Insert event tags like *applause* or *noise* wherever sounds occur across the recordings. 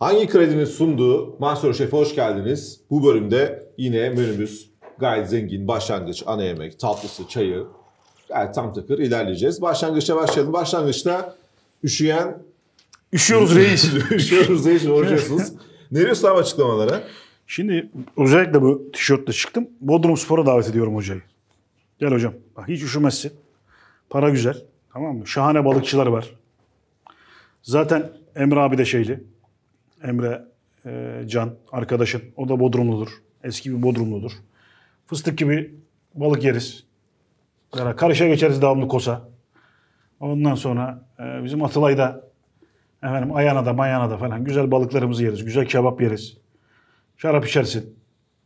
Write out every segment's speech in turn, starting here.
Hangi kredinin sunduğu Mansur Şef'e hoş geldiniz. Bu bölümde yine menümüz gayet zengin. Başlangıç, ana yemek, tatlısı, çayı. Gayet tam takır ilerleyeceğiz. Başlangıçta başlayalım. Başlangıçta üşüyen... Üşüyoruz reis. *laughs* Üşüyoruz reis. Borcuyorsunuz. *laughs* ne diyorsun abi açıklamalara? Şimdi özellikle bu tişörtle çıktım. Bodrum Spor'a davet ediyorum hocayı. Gel hocam. Bak hiç üşümezsin. Para güzel. Tamam mı? Şahane balıkçılar var. Zaten Emre abi de şeyli. Emre e, Can arkadaşın. O da Bodrumludur. Eski bir Bodrumludur. Fıstık gibi balık yeriz. Yani karışa geçeriz devamlı kosa. Ondan sonra e, bizim Atılay'da efendim Ayana'da, Mayana'da falan güzel balıklarımızı yeriz. Güzel kebap yeriz. Şarap içersin.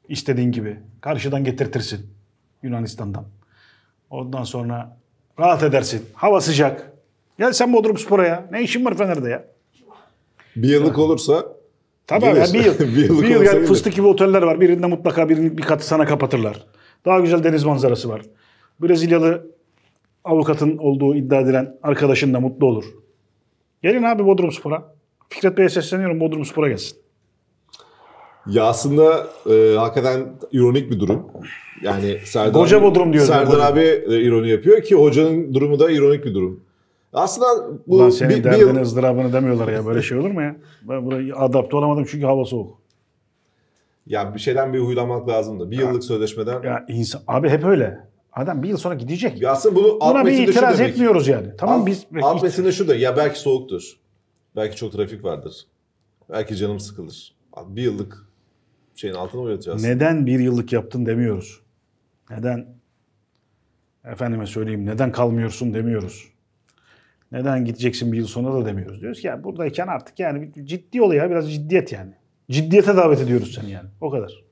istediğin gibi. Karşıdan getirtirsin. Yunanistan'dan. Ondan sonra rahat edersin. Hava sıcak. Gel sen Bodrum Spor'a ya. Ne işin var Fener'de ya? Bir yıllık olursa Tabii abi, yani bir yıl. *laughs* bir, yıllık bir yıl yani fıstık gibi oteller var. Birinde mutlaka bir, bir katı sana kapatırlar. Daha güzel deniz manzarası var. Brezilyalı avukatın olduğu iddia edilen arkadaşın da mutlu olur. Gelin abi Bodrum Spor'a. Fikret Bey'e sesleniyorum Bodrum Spor'a gelsin. Ya aslında e, hakikaten ironik bir durum. Yani Serdar, Hoca Bodrum diyor. Serdar Bodrum. abi e, ironi yapıyor ki hocanın durumu da ironik bir durum. Aslında bu Ulan senin bir, derdin bir... ızdırabını demiyorlar ya böyle şey olur mu ya? Ben buraya adapte olamadım çünkü hava soğuk. Ya bir şeyden bir huylanmak lazımdı. Bir yıllık sözleşmeden. Ya insan abi hep öyle. Adam bir yıl sonra gidecek. Ya aslında bunu Buna bir itiraz etmiyoruz yani. Tamam alt, biz alt metinde şu da ya belki soğuktur. Belki çok trafik vardır. Belki canım sıkılır. bir yıllık şeyin altına mı yatacağız? Neden bir yıllık yaptın demiyoruz. Neden efendime söyleyeyim neden kalmıyorsun demiyoruz. Neden gideceksin bir yıl sonra da demiyoruz. Diyoruz ki yani buradayken artık yani ciddi ol ya biraz ciddiyet yani. Ciddiyete davet ediyoruz seni yani. O kadar.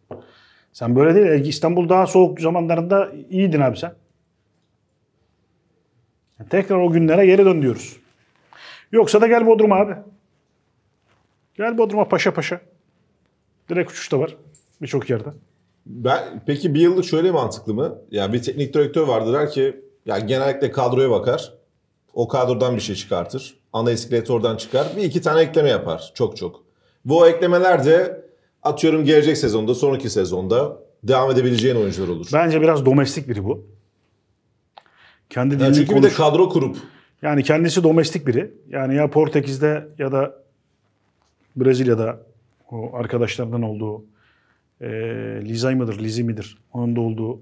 Sen böyle değil. E, İstanbul daha soğuk zamanlarında iyiydin abi sen. tekrar o günlere geri dön diyoruz. Yoksa da gel Bodrum'a abi. Gel Bodrum'a paşa paşa. Direkt uçuş da var birçok yerde. Ben peki bir yıllık şöyle mantıklı mı? Yani bir teknik direktör vardır der ki ya genellikle kadroya bakar. O kadrodan bir şey çıkartır. Ana iskelet oradan çıkar. Bir iki tane ekleme yapar. Çok çok. Bu eklemeler de atıyorum gelecek sezonda, sonraki sezonda devam edebileceğin oyuncular olur. Bence biraz domestik biri bu. Kendi dilini yani çünkü konuş... bir de kadro kurup. Yani kendisi domestik biri. Yani ya Portekiz'de ya da Brezilya'da o arkadaşlarından olduğu e, Lizay mıdır, Lizi midir? Onun da olduğu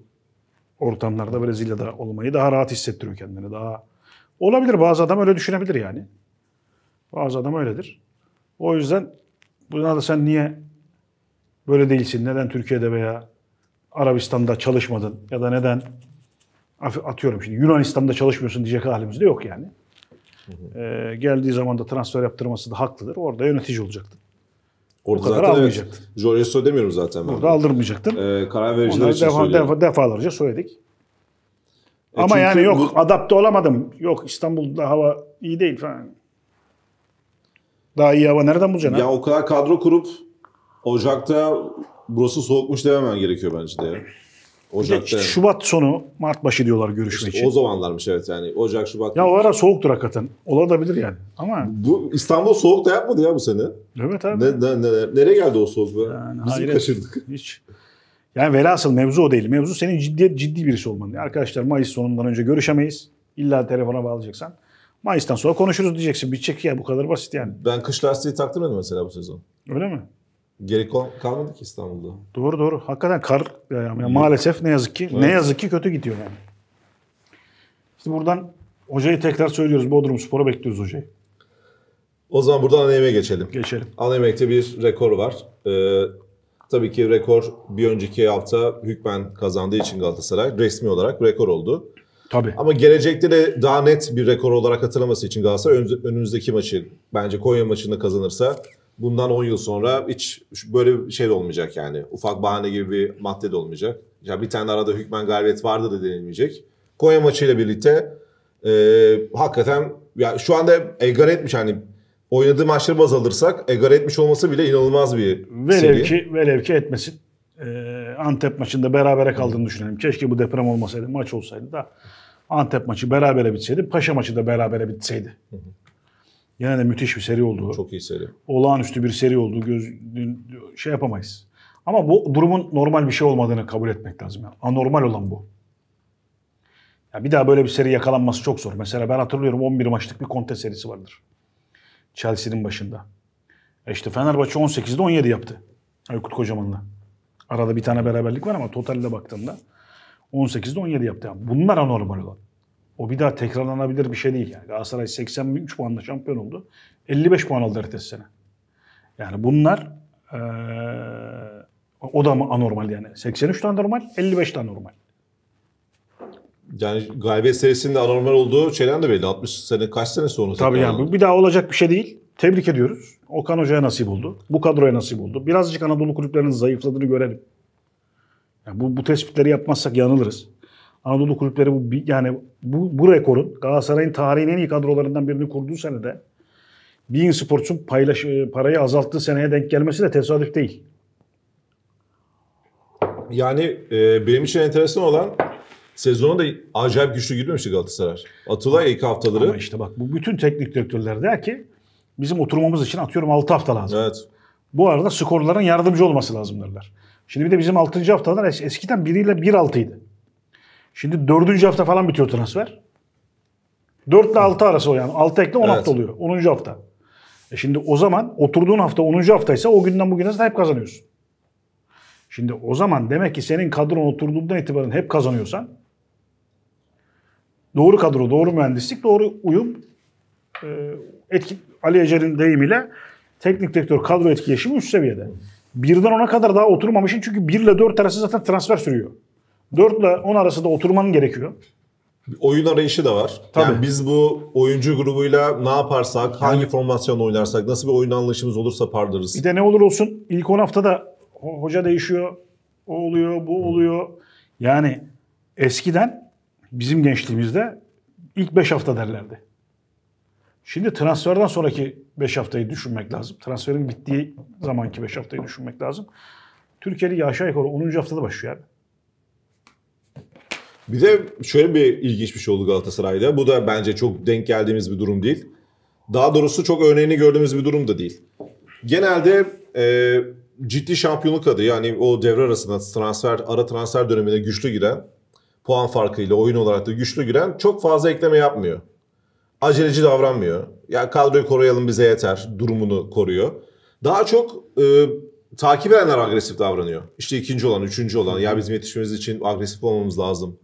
ortamlarda Brezilya'da olmayı daha rahat hissettiriyor kendini. Daha Olabilir bazı adam öyle düşünebilir yani. Bazı adam öyledir. O yüzden buna da sen niye böyle değilsin? Neden Türkiye'de veya Arabistan'da çalışmadın? Ya da neden atıyorum şimdi Yunanistan'da çalışmıyorsun diyecek halimiz de yok yani. Ee, geldiği zaman da transfer yaptırması da haklıdır. Orada yönetici olacaktın. Orada kadar zaten almayacaktın. Evet, Jorge demiyorum zaten. Ben Orada aldırmayacaktın. Ee, karar vericiler Onları için defa, defa, defalarca söyledik. E Ama yani yok bu... adapte olamadım. Yok İstanbul'da hava iyi değil falan. Daha iyi hava nereden bulacaksın? Ya ha? o kadar kadro kurup Ocak'ta burası soğukmuş dememen gerekiyor bence de Ocak'ta. İşte Şubat sonu Mart başı diyorlar görüşme işte için. O zamanlarmış evet yani Ocak Şubat. Ya o ara soğuktur hakikaten. Olabilir yani ama. Bu İstanbul soğuk da yapmadı ya bu sene. Evet abi. Ne, ne, ne, nereye geldi o soğuk be? Yani, Biz kaçırdık? Hiç. Yani velhasıl mevzu o değil. Mevzu senin ciddi, ciddi birisi olman. Arkadaşlar Mayıs sonundan önce görüşemeyiz. İlla telefona bağlayacaksan. Mayıs'tan sonra konuşuruz diyeceksin. Bitecek ya bu kadar basit yani. Ben kış lastiği taktırmadım mesela bu sezon. Öyle mi? Geri kalmadı ki İstanbul'da. Doğru doğru. Hakikaten kar e, yani maalesef ne yazık ki evet. ne yazık ki kötü gidiyor yani. İşte buradan hocayı tekrar söylüyoruz. Bodrum Spor'a bekliyoruz hocayı. O zaman buradan anayeme geçelim. Geçelim. Ana bir rekor var. Ee, Tabii ki rekor bir önceki hafta hükmen kazandığı için Galatasaray resmi olarak rekor oldu. Tabii. Ama gelecekte de daha net bir rekor olarak hatırlaması için Galatasaray önümüzdeki maçı bence Konya maçını kazanırsa bundan 10 yıl sonra hiç böyle bir şey de olmayacak yani. Ufak bahane gibi bir madde de olmayacak. Ya bir tane arada hükmen galibiyet vardı da denilmeyecek. Konya maçıyla birlikte e, hakikaten ya şu anda egar etmiş hani oynadığı maçları baz alırsak Egar etmiş olması bile inanılmaz bir velev seviye. Ki, velev ki etmesin. Ee, Antep maçında berabere kaldığını düşünelim. Keşke bu deprem olmasaydı, maç olsaydı da Antep maçı berabere bitseydi, Paşa maçı da berabere bitseydi. Yine de müthiş bir seri oldu. Çok iyi seri. Olağanüstü bir seri oldu. Göz, şey yapamayız. Ama bu durumun normal bir şey olmadığını kabul etmek lazım. Yani. Anormal olan bu. Ya bir daha böyle bir seri yakalanması çok zor. Mesela ben hatırlıyorum 11 maçlık bir kontes serisi vardır. Chelsea'nin başında. E işte Fenerbahçe 18'de 17 yaptı. Aykut Kocaman'la. Arada bir tane beraberlik var ama totalde baktığımda 18'de 17 yaptı. Yani bunlar anormal olan. O bir daha tekrarlanabilir bir şey değil. Yani Galatasaray 83 puanla şampiyon oldu. 55 puan aldı ertesi sene. Yani bunlar ee, o da mı anormal yani? 83 de anormal, 55 de anormal yani galibiyet serisinin anormal olduğu şeyden de belli. 60 sene kaç sene sonra. Tabii yani bu bir daha olacak bir şey değil. Tebrik ediyoruz. Okan Hoca'ya nasip oldu. Bu kadroya nasip oldu. Birazcık Anadolu kulüplerinin zayıfladığını görelim. Yani bu, bu tespitleri yapmazsak yanılırız. Anadolu kulüpleri bu yani bu, bu rekorun Galatasaray'ın tarihinin en iyi kadrolarından birini kurduğu senede Bein Sports'un paylaş, e, parayı azalttığı seneye denk gelmesi de tesadüf değil. Yani e, benim için enteresan olan Sezona da acayip güçlü girmemişti Galatasaray. Atılay ilk haftaları. Ama işte bak bu bütün teknik direktörler der ki bizim oturmamız için atıyorum 6 hafta lazım. Evet. Bu arada skorların yardımcı olması lazım derler. Şimdi bir de bizim 6. haftalar es- eskiden biriyle ile 1-6 Şimdi 4. hafta falan bitiyor transfer. 4 ile 6 arası o yani. 6 ekle 10 evet. hafta oluyor. 10. hafta. E şimdi o zaman oturduğun hafta 10. haftaysa o günden bugüne zaten hep kazanıyorsun. Şimdi o zaman demek ki senin kadron oturduğundan itibaren hep kazanıyorsan Doğru kadro, doğru mühendislik, doğru uyum ee, etki, Ali Ecer'in deyimiyle teknik direktör kadro etkileşimi üst seviyede. Birden ona kadar daha oturmamışsın çünkü 1 ile 4 arası zaten transfer sürüyor. 4 ile 10 arası da oturman gerekiyor. Oyun arayışı da var. Tabii. Yani biz bu oyuncu grubuyla ne yaparsak, yani, hangi formasyonla oynarsak, nasıl bir oyun anlayışımız olursa parlarız. Bir de ne olur olsun ilk 10 haftada hoca değişiyor, o oluyor, bu oluyor. Yani eskiden bizim gençliğimizde ilk 5 hafta derlerdi. Şimdi transferden sonraki 5 haftayı düşünmek lazım. Transferin bittiği zamanki 5 haftayı düşünmek lazım. Türkiye Ligi aşağı yukarı 10. haftada başlıyor abi. Bir de şöyle bir ilginç bir şey oldu Galatasaray'da. Bu da bence çok denk geldiğimiz bir durum değil. Daha doğrusu çok örneğini gördüğümüz bir durum da değil. Genelde e, ciddi şampiyonluk adı yani o devre arasında transfer ara transfer döneminde güçlü giren puan farkıyla oyun olarak da güçlü giren çok fazla ekleme yapmıyor. Aceleci davranmıyor. Ya kadroyu koruyalım bize yeter durumunu koruyor. Daha çok e, takip edenler agresif davranıyor. İşte ikinci olan, üçüncü olan ya bizim yetişmemiz için agresif olmamız lazım.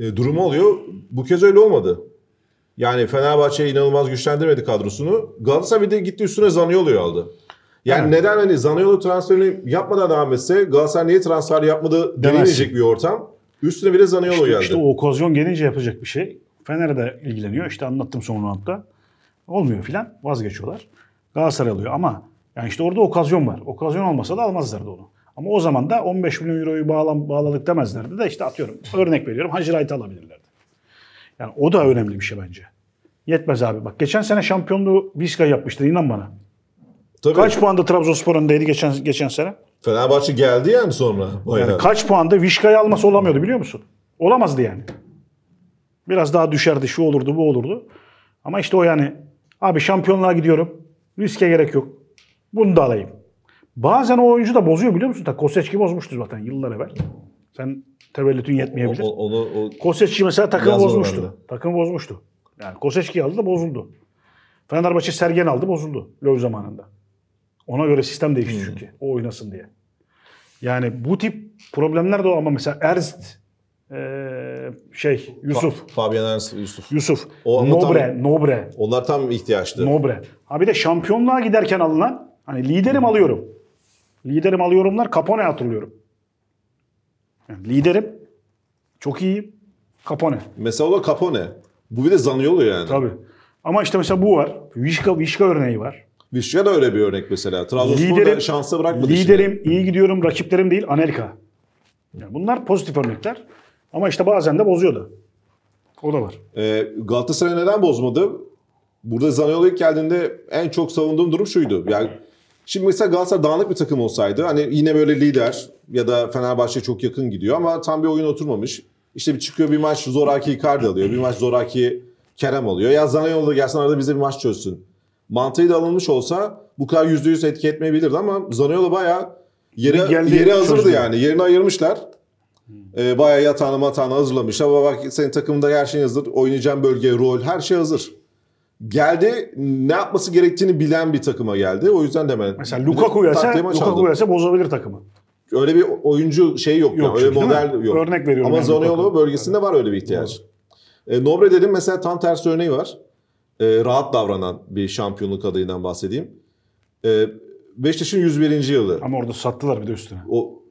E, durumu oluyor. Bu kez öyle olmadı. Yani Fenerbahçe inanılmaz güçlendirmedi kadrosunu. Galatasaray bir de gitti üstüne Zaniolo'yu aldı. Yani evet. neden hani Zaniolo transferini yapmadan devam etse Galatasaray niye transfer yapmadı denilmeyecek bir ortam. Üstüne bile de Zaniolo işte, geldi. İşte o okazyon gelince yapacak bir şey. Fener'e de ilgileniyor. İşte anlattım son roundda. Olmuyor filan. Vazgeçiyorlar. Galatasaray alıyor ama yani işte orada okazyon var. Okazyon olmasa da almazlardı onu. Ama o zaman da 15 milyon euroyu bağlam bağladık demezlerdi de işte atıyorum. Örnek veriyorum Hacı Wright'ı alabilirlerdi. Yani o da önemli bir şey bence. Yetmez abi. Bak geçen sene şampiyonluğu Vizca yapmıştı inan bana. Tabii. Kaç puanda Trabzonspor öndeydi geçen geçen sene? Fenerbahçe geldi yani sonra. Bayağı. Yani kaç puanda Vişka'yı alması olamıyordu biliyor musun? Olamazdı yani. Biraz daha düşerdi şu olurdu bu olurdu. Ama işte o yani abi şampiyonluğa gidiyorum. Riske gerek yok. Bunu da alayım. Bazen o oyuncu da bozuyor biliyor musun? Ta Koseçki bozmuştu zaten yıllar evvel. Sen tevellütün yetmeyebilir. Şey. O, onu, o, Koseçki mesela takımı bozmuştu. Vardı. Takımı bozmuştu. Yani Koseçki aldı da bozuldu. Fenerbahçe Sergen aldı bozuldu. Löw zamanında. Ona göre sistem değişti hmm. çünkü. O oynasın diye. Yani bu tip problemler de o ama mesela Erzit, ee, şey Yusuf. Fa- Fabian Ernst Yusuf. Yusuf. O Nobre, tam, Nobre. Onlar tam ihtiyaçtı. Nobre. Ha bir de şampiyonluğa giderken alınan hani liderim hmm. alıyorum. Liderim alıyorumlar Capone hatırlıyorum. Yani liderim çok iyi Capone. Mesela o da Capone. Bu bir de Zaniolo yani. Tabii. Ama işte mesela bu var. Vişka, Vişka örneği var. Vişya da öyle bir örnek mesela. Trabzonspor'da şansa bırakmadı. Liderim, işini. iyi gidiyorum, rakiplerim değil Anelka. Yani bunlar pozitif örnekler. Ama işte bazen de bozuyordu. O da var. E, Galatasaray neden bozmadı? Burada Zaniolo ilk geldiğinde en çok savunduğum durum şuydu. Yani şimdi mesela Galatasaray dağınık bir takım olsaydı hani yine böyle lider ya da Fenerbahçe çok yakın gidiyor ama tam bir oyun oturmamış. İşte bir çıkıyor bir maç zoraki Icardi alıyor. Bir maç zoraki Kerem alıyor. Ya Zaniolo da gelsin arada bize bir maç çözsün Mantığı da alınmış olsa bu kadar yüzde yüz etki etmeyebilirdi ama Zaniolo baya yeri yeri hazırdı çözüm. yani. Yerini ayırmışlar. E, bayağı yatağını matağını hazırlamışlar. Ama bak senin takımında her şey hazır. Oynayacağın bölge, rol her şey hazır. Geldi ne yapması gerektiğini bilen bir takıma geldi. O yüzden de hemen. Mesela Lukaku yese, Lukaku yese bozabilir takımı. Öyle bir oyuncu şey yok. yok yani. Öyle model yok. Örnek veriyorum. Ama yani Zaniolo bölgesinde evet. var öyle bir ihtiyaç. E, Nobre dedim mesela tam tersi örneği var e, rahat davranan bir şampiyonluk adayından bahsedeyim. E, Beşiktaş'ın 101. yılı. Ama orada sattılar bir de üstüne. O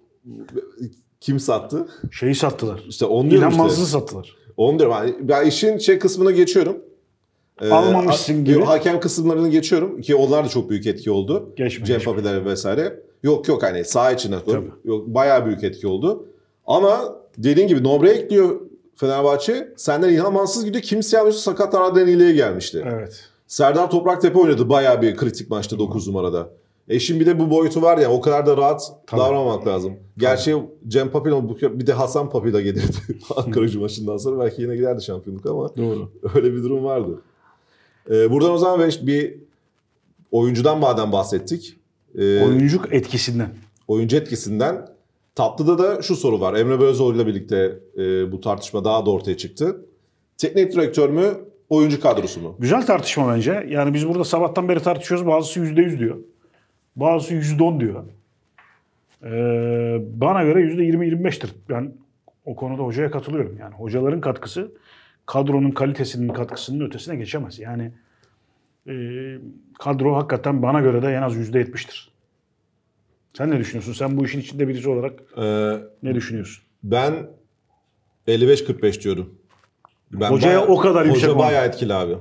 kim sattı? Şeyi sattılar. İşte onu diyorum işte. sattılar. Onu diyorum. Yani ben işin şey kısmına geçiyorum. E, Almamışsın ha, gibi. Hakem kısımlarını geçiyorum ki onlar da çok büyük etki oldu. Geçme. Cem Papiler vesaire. Yok yok hani sağ içine. Yok, yok bayağı büyük etki oldu. Ama dediğin gibi Nobre ekliyor Fenerbahçe senden İlhan Mansız gidiyor. Kimse yapmıştı sakat Aradeni'yle gelmişti. Evet. Serdar Topraktepe oynadı bayağı bir kritik maçta 9 numarada. E şimdi bir de bu boyutu var ya o kadar da rahat Tabii. davranmak lazım. Gerçi Tabii. Cem Papil bir de Hasan Papil de gelirdi *laughs* Ankara maçından sonra belki yine giderdi şampiyonluk ama Doğru. öyle bir durum vardı. Ee, buradan o zaman bir oyuncudan madem bahsettik. Ee, oyuncu etkisinden. Oyuncu etkisinden Tatlıda da şu soru var. Emre Bözoğlu ile birlikte e, bu tartışma daha da ortaya çıktı. Teknik direktör mü, oyuncu kadrosu mu? Güzel tartışma bence. Yani biz burada sabahtan beri tartışıyoruz. Bazısı %100 diyor. Bazısı %10 diyor. Ee, bana göre %20-25'tir. Ben o konuda hocaya katılıyorum. Yani hocaların katkısı kadronun kalitesinin katkısının ötesine geçemez. Yani e, kadro hakikaten bana göre de en az %70'tir. Sen ne düşünüyorsun? Sen bu işin içinde birisi olarak ee, ne düşünüyorsun? Ben 55-45 diyorum. Ben Hocaya bayağı, o kadar yüksek Hoca bayağı etkili abi.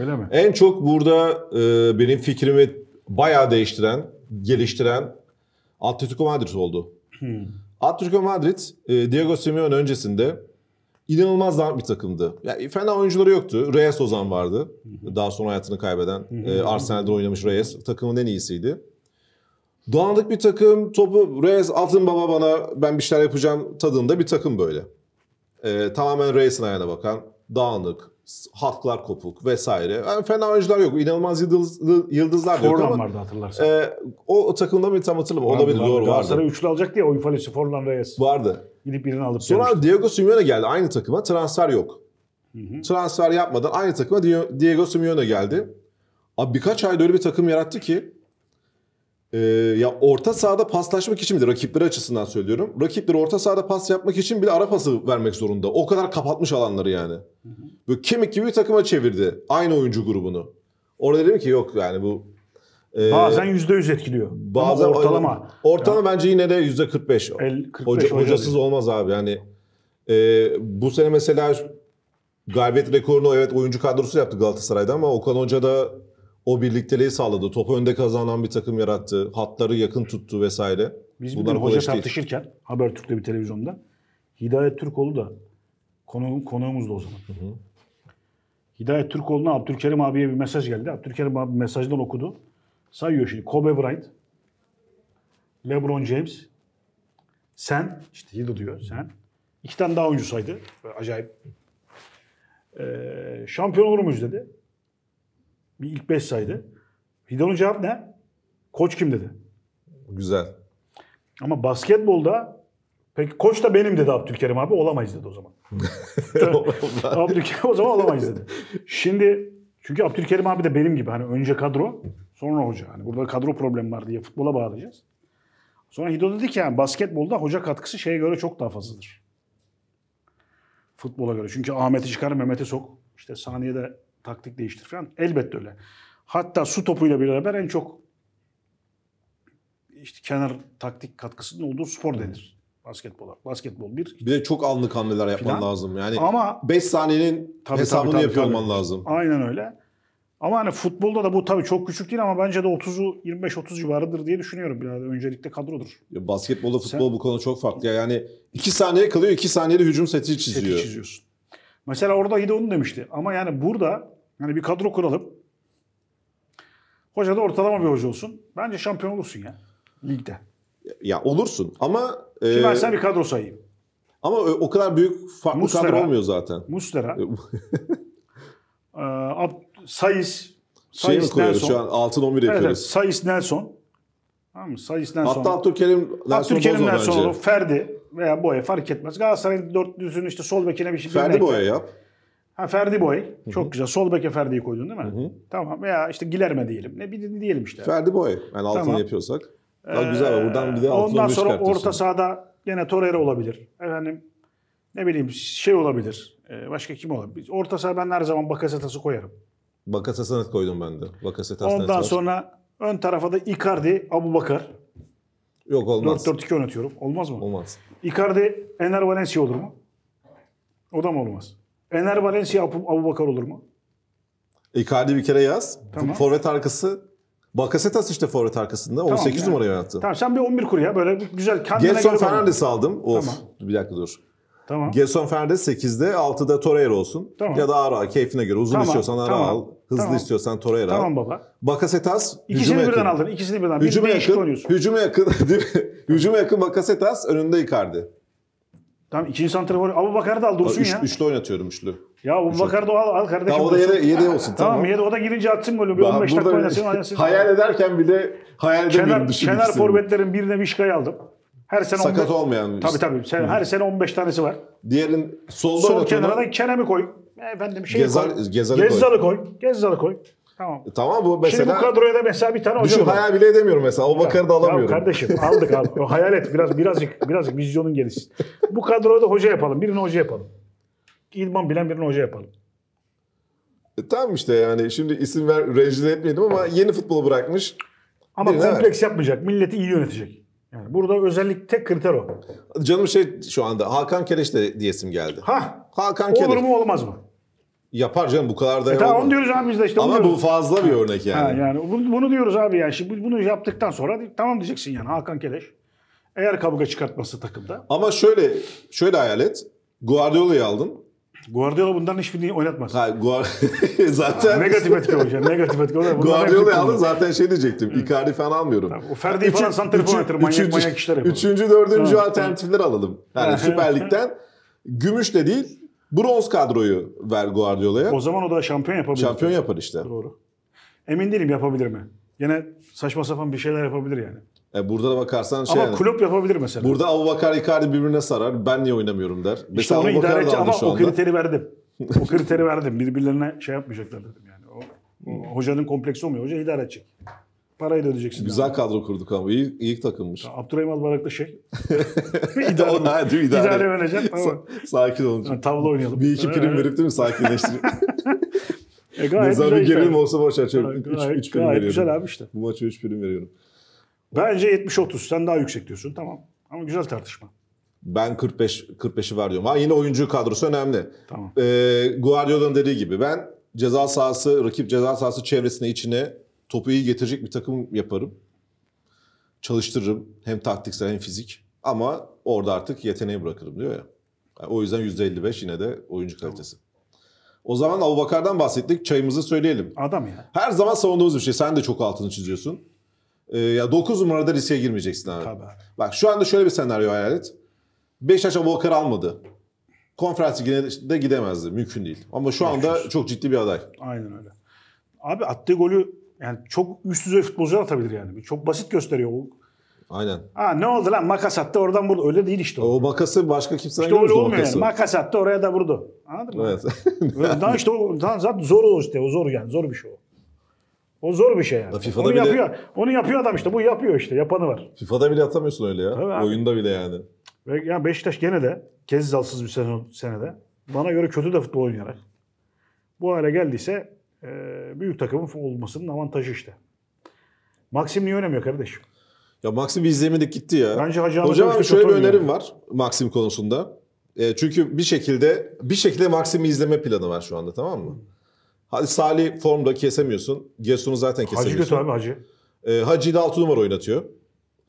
Öyle mi? En çok burada e, benim fikrimi bayağı değiştiren, geliştiren Atletico Madrid oldu. Hmm. Atletico Madrid e, Diego Simeone öncesinde inanılmaz dağınık bir takımdı. Yani fena oyuncuları yoktu. Reyes O zaman vardı. Daha sonra hayatını kaybeden. e, Arsenal'de oynamış Reyes. Takımın en iyisiydi. Dağınık bir takım, topu Reyes atın baba bana ben bir şeyler yapacağım tadında bir takım böyle. Ee, tamamen Reyes'in ayağına bakan, dağınık, halklar kopuk vesaire. Yani fena oyuncular yok. İnanılmaz yıldız, yıldızlar Forlan yok ama. vardı hatırlarsın. E, o takımda mı tam hatırlamıyorum. Olabilir vardı, doğru vardı. Galatasaray üçlü alacak diye oyun falesi Forlan Reyes. Vardı. Gidip birini alıp Sonra gelmişti. Diego Simeone geldi aynı takıma. Transfer yok. Hı hı. Transfer yapmadan aynı takıma Diego Simeone geldi. Abi birkaç ayda öyle bir takım yarattı ki e, ya orta sahada paslaşmak için midir rakipleri açısından söylüyorum. Rakipleri orta sahada pas yapmak için bile ara pası vermek zorunda. O kadar kapatmış alanları yani. Bu kemik gibi bir takıma çevirdi. Aynı oyuncu grubunu. Orada dedim ki yok yani bu e, bazen yüz etkiliyor. Bazen Ama ortalama. Ortalama yani, bence yine de yüzde %45. El, 45 hoca, hocasız hoca olmaz abi. Yani e, bu sene mesela galibiyet rekorunu evet oyuncu kadrosu yaptı Galatasaray'da ama Okan Hoca da o birlikteliği sağladı. Topu önde kazanan bir takım yarattı. Hatları yakın tuttu vesaire. Biz Bunlar bir hoca tartışırken değil. Habertürk'te bir televizyonda Hidayet Türkoğlu da konuğum, konuğumuzdu o zaman. Hı hı. Hidayet Türkoğlu'na Abdülkerim abiye bir mesaj geldi. Abdülkerim abi mesajdan okudu. Sayıyor şimdi Kobe Bryant, LeBron James, sen, işte Hido diyor sen. İki tane daha oyuncu saydı. Böyle acayip. Ee, şampiyon olur muyuz dedi. Bir ilk 5 saydı. Hidon'un cevap ne? Koç kim dedi. Güzel. Ama basketbolda peki koç da benim dedi Abdülkerim abi. Olamayız dedi o zaman. *laughs* Abdülkerim o zaman olamayız dedi. Şimdi çünkü Abdülkerim abi de benim gibi hani önce kadro sonra hoca. Hani burada kadro problemi var diye futbola bağlayacağız. Sonra Hido dedi ki yani basketbolda hoca katkısı şeye göre çok daha fazladır. Futbola göre. Çünkü Ahmet'i çıkar Mehmet'i sok. İşte saniyede taktik değiştir falan. Elbette öyle. Hatta su topuyla beraber en çok işte kenar taktik katkısının olduğu spor hmm. denir basketbola. Basketbol bir. Bir de çok anlık hamleler yapman plan. lazım. Yani Ama 5 saniyenin tabii, hesabını tabii, tabii, yapıyor olman lazım. Aynen öyle. Ama hani futbolda da bu tabii çok küçük değil ama bence de 30'u 25-30 civarıdır diye düşünüyorum. Yani öncelikle kadrodur. Ya basketbolda futbol Sen, bu konu çok farklı. Yani 2 saniye kalıyor 2 saniyede hücum seti çiziyor. Seti çiziyorsun. Mesela orada yine onu demişti. Ama yani burada yani bir kadro kuralım. Hoca da ortalama bir hoca olsun. Bence şampiyon olursun ya. Ligde. Ya olursun ama... E... Şimdi ben sana bir kadro sayayım. Ama o kadar büyük farklı Muslera, kadro olmuyor zaten. Mustera. *laughs* e, ee, Ab, Sayis. Şey mi koyuyoruz Nelson. şu an? Altın 11 yapıyoruz. Evet, Sayis Nelson. Tamam mı? Sayis Nelson. Hatta Abdülkerim Nelson Abdülkerim Nelson Ferdi veya Boya fark etmez. Galatasaray'ın dörtlüsünün işte sol bekine bir şey Ferdi Boya yap. Ha Ferdi Boy. Çok güzel. Sol beke Ferdi'yi koydun değil mi? Hı-hı. Tamam. Veya işte Gilerme diyelim. Ne bir diyelim işte. Ferdi Boy. Yani tamam. yapıyorsak. Daha ee, güzel. Buradan bir de ee, altını Ondan sonra orta sahada gene Torreira olabilir. Efendim ne bileyim şey olabilir. Ee, başka kim olabilir? Orta saha ben her zaman Bakasetas'ı koyarım. Bakasetas'ı koydum ben de. Bakasetas Ondan sonra ön tarafa da Icardi, Abu Bakar. Yok olmaz. 4-4-2 oynatıyorum. Olmaz mı? Olmaz. Icardi, Ener Valencia olur mu? O da mı olmaz? Ener Valencia Abu, Bakar olur mu? Icardi bir kere yaz. Tamam. Forvet arkası. Bakasetas işte forvet arkasında. Tamam, 18 yani. numaraya attı. Tamam sen bir 11 kur ya. Böyle güzel kendine Gerson göre. Fernandes aldım. Of. Tamam. Bir dakika dur. Tamam. Gerson Fernandes 8'de, 6'da Torreira olsun. Tamam. Ya da Ara keyfine göre. Uzun tamam. istiyorsan Ara tamam. al. Hızlı tamam. istiyorsan Torreira al. Tamam baba. Bakasetas İkisini hücuma birden aldın. İkisini birden. Hücuma bir yakın. Hücuma yakın. *laughs* hücuma yakın Bakasetas önünde Icardi. Tamam ikinci santrafor Abu Bakar da al dursun Üç, ya. üçlü oynatıyorum üçlü. Ya Abu Bakar da al, al kardeşim. Tamam o da yedi, yedi olsun tamam. Tamam yedi o da girince atsın golü. Bir Ben 15 dakika oynasın oynasın. hayal ederken bile hayal edemiyorum Kenar, düşünmek kenar istemiyorum. forvetlerin birine Vişka'yı aldım. Her sene Sakat 15 olmayan Tabii birisi. tabii. Sen, her sene 15 tanesi var. Diğerin solda Sol kenara da Kerem'i koy. Efendim şeyi Gezal- koy. Gezal'i koy. Gezzal'ı koy. Gezzal'ı koy. Tamam. E, tamam bu mesela... Şimdi bu kadroya da mesela bir tane hocam Düşün şey hayal bile edemiyorum mesela. O bakarı da alamıyorum. Tamam kardeşim *laughs* aldık aldık. hayal et biraz birazcık birazcık vizyonun gelişsin. Bu kadroya da hoca yapalım. Birini hoca yapalım. İdman bilen birini hoca yapalım. E, tamam işte yani şimdi isim ver rencide etmedim ama yeni futbolu bırakmış. Ama Birine kompleks ver. yapmayacak. Milleti iyi yönetecek. Yani burada özellik tek kriter o. Canım şey şu anda Hakan Keleş de diyesim geldi. Ha. Hakan Olur Keleş. Olur mu olmaz mı? Yapar canım bu kadar da. E tamam onu diyoruz abi biz de işte. Ama bu fazla bir örnek yani. Ha, yani bunu, diyoruz abi yani. Şimdi bunu yaptıktan sonra tamam diyeceksin yani Hakan Keleş. Eğer kavga çıkartması takımda. Ama şöyle şöyle hayal et. Guardiola'yı aldın. Guardiola bundan hiçbirini oynatmaz. Ha, Guard *laughs* zaten... Ha, negatif etki olacak. Negatif etki olacak. Guardiola'yı aldın zaten şey diyecektim. Evet. Icardi falan almıyorum. Tamam, o Ferdi Üçün, falan santrifor atır. Manyak, üçüncü, manyak işler yapalım. Üçüncü, dördüncü tamam. alternatifler alalım. Yani Süper Lig'den. Gümüş de değil bronz kadroyu ver Guardiola'ya. O zaman o da şampiyon yapabilir. Şampiyon yapar işte. Doğru. Emin değilim yapabilir mi? Yine saçma sapan bir şeyler yapabilir yani. E burada da bakarsan şey... Ama kulüp yapabilir mesela. Burada Abu Bakar Icardi birbirine sarar. Ben niye oynamıyorum der. İşte mesela onu idare edecek ama o kriteri verdim. o *laughs* kriteri verdim. Birbirlerine şey yapmayacaklar dedim yani. O, o hocanın kompleksi olmuyor. Hoca idare edecek. Parayla ödeyeceksin. Güzel yani. kadro kurduk ama iyi, iyi takılmış. Abdurrahim Albarak da şey. *laughs* İdare o, ha, idare. idare verecek. Tamam. Sakin olun. Yani, tavla oynayalım. Bir iki prim verip değil mi sakinleştirin. *laughs* *laughs* e, gayet ne zaman bir gerilim olsa boş Üç 3 prim gayet veriyorum. güzel abi işte. Bu maça 3 prim veriyorum. Bence 70-30. Sen daha yüksek diyorsun. Tamam. Ama güzel tartışma. Ben 45 45'i var diyorum. Ha yine oyuncu kadrosu önemli. Tamam. Ee, Guardiola'nın dediği gibi ben ceza sahası, rakip ceza sahası çevresine içine topu iyi getirecek bir takım yaparım. Çalıştırırım hem taktiksel hem fizik. Ama orada artık yeteneği bırakırım diyor ya. Yani o yüzden %55 yine de oyuncu kalitesi. O zaman Abubakar'dan bahsettik. Çayımızı söyleyelim. Adam ya. Her zaman savunduğumuz bir şey. Sen de çok altını çiziyorsun. Ee, ya 9 numarada riske girmeyeceksin abi. Tabii. Bak şu anda şöyle bir senaryo hayal et. Beşiktaş Abubakar almadı. Konferans ligine de gidemezdi. Mümkün değil. Ama şu anda çok ciddi bir aday. Aynen öyle. Abi attığı golü yani çok üst düzey futbolcular atabilir yani. Çok basit gösteriyor o. Aynen. Ha ne oldu lan makas attı oradan vurdu. Öyle değil işte o. O makası başka kimse işte öyle olmuyor makası. yani. Makas attı oraya da vurdu. Anladın mı? Evet. daha işte o daha zaten zor o işte o zor yani zor bir şey o. O zor bir şey yani. FIFA'da onu bile... yapıyor. Onu yapıyor adam işte. Bu yapıyor işte. Yapanı var. FIFA'da bile atamıyorsun öyle ya. Tabii abi. Oyunda bile yani. Ve ya Beşiktaş gene de Kezzalsız bir sene, senede bana göre kötü de futbol oynayarak bu hale geldiyse ee, büyük takımın olmasının avantajı işte. Maxim niye oynamıyor kardeşim? Ya Maxim bir izlemedik gitti ya. Bence Hacı Hocam abi şöyle bir önerim var Maxim konusunda. E, çünkü bir şekilde bir şekilde Maxim'i izleme planı var şu anda tamam mı? Hadi Salih formda kesemiyorsun. Gesun'u zaten kesemiyorsun. Hacı kötü abi Hacı. E, Hacı'yı da 6 numara oynatıyor.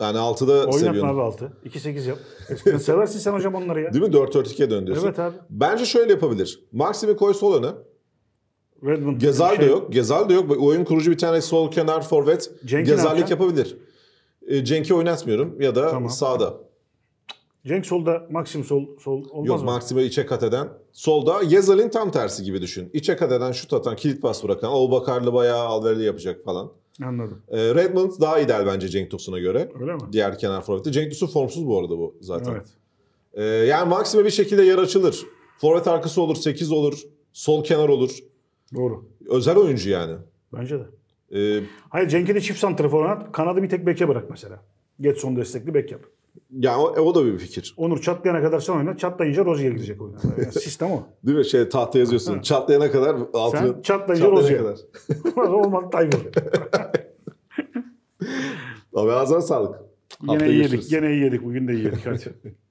Yani 6'da Oynatma seviyorum. abi 6. 2-8 yap. Eskiden seversin sen hocam onları ya. Değil mi? 4-4-2'ye dön diyorsun. Evet abi. Bence şöyle yapabilir. Maxim'i koy sol öne. Redmond. Gezal şey. de yok. Gezal da yok. Oyun kurucu bir tane sol kenar forvet. Gezallik yapabilir. E, Cenk'i oynatmıyorum ya da tamam. sağda. Cenk solda, Maxim sol, sol olmaz Yok, mı? Maxim'i içe kat eden. Solda Gezal'in tam tersi gibi düşün. İçe kat eden, şut atan, kilit pas bırakan. O Bakarlı bayağı alverli yapacak falan. Anladım. E, Redmond daha ideal bence Cenk Tosun'a göre. Öyle mi? Diğer kenar forvette. Cenk Tosun formsuz bu arada bu zaten. Evet. E, yani Maxim'e bir şekilde yer açılır. Forvet arkası olur, 8 olur, sol kenar olur. Doğru. Özel oyuncu yani. Bence de. Ee, Hayır Cenk'i de çift santrafor oynat. Kanadı bir tek beke bırak mesela. Getson destekli bek yap. Ya o, e, o da bir fikir. Onur çatlayana kadar sen oyna. Çatlayınca Rozier girecek oyuna. Yani *laughs* sistem o. Değil mi? Şey tahta yazıyorsun. çatlayana kadar altını. Sen çatlayınca Rozier. kadar. *laughs* *laughs* Olmadı Tayfur. Abi ağzına sağlık. Gene yedik. Gene yedik. Bugün de yedik.